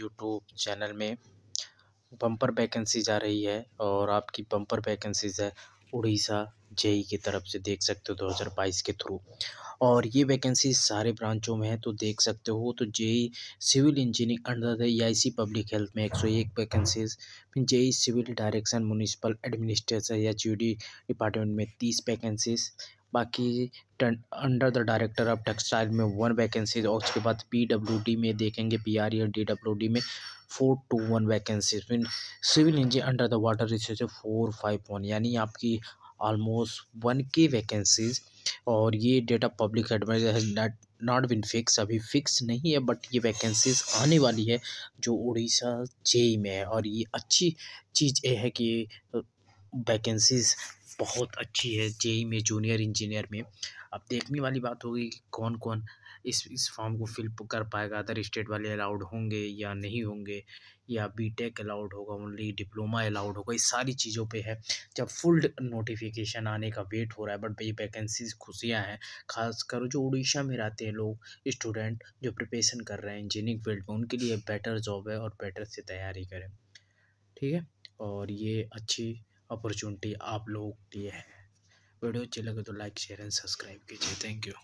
YouTube channel में bumper vacancies आ रही है और आपकी बम्पर वैकेंसीज है उड़ीसा जेई की तरफ से देख सकते हो 2022 के थ्रू और ये वैकेंसी सारे ब्रांचों में है तो देख सकते हो तो JE civil engineering under the I public health में 101 वैकेंसीज फिर JE civil direction municipal administration या जी डिपार्टमेंट में 30 वैकेंसीज बाकी under the director of textile में वन वैकेंसीज और उसके बाद पी डब्ल्यू डी में देखेंगे P R D W D में फोर टू वन वैकेंसीज फिर civil engineer under the water resource four five one यानी आपकी ऑलमोस्ट वन के वैकेंसीज और ये data public administration not been fix अभी fix नहीं है बट ये वैकेंसीज आने वाली है जो उड़ीसा जेई में है और ये अच्छी चीज़ ये है कि वैकेंसीज बहुत अच्छी है जेई में जूनियर इंजीनियर में अब देखने वाली बात होगी कि कौन कौन इस इस फॉर्म को फिल कर पाएगा अदर स्टेट वाले अलाउड होंगे या नहीं होंगे या बीटेक अलाउड होगा ओनली डिप्लोमा अलाउड होगा इस सारी चीज़ों पे है जब फुल नोटिफिकेशन आने का वेट हो रहा है बट भाई वैकेंसीज खुशियाँ हैं खासकर जो उड़ीसा में रहते हैं लोग स्टूडेंट जो प्रिपरेशन कर रहे हैं इंजीनियरिंग फील्ड में उनके लिए बेटर जॉब है और बेटर से तैयारी करें ठीक है और ये अच्छी अपॉर्चुनिटी आप लोगों के लिए है वीडियो अच्छी लगे तो लाइक शेयर एंड सब्सक्राइब कीजिए थैंक यू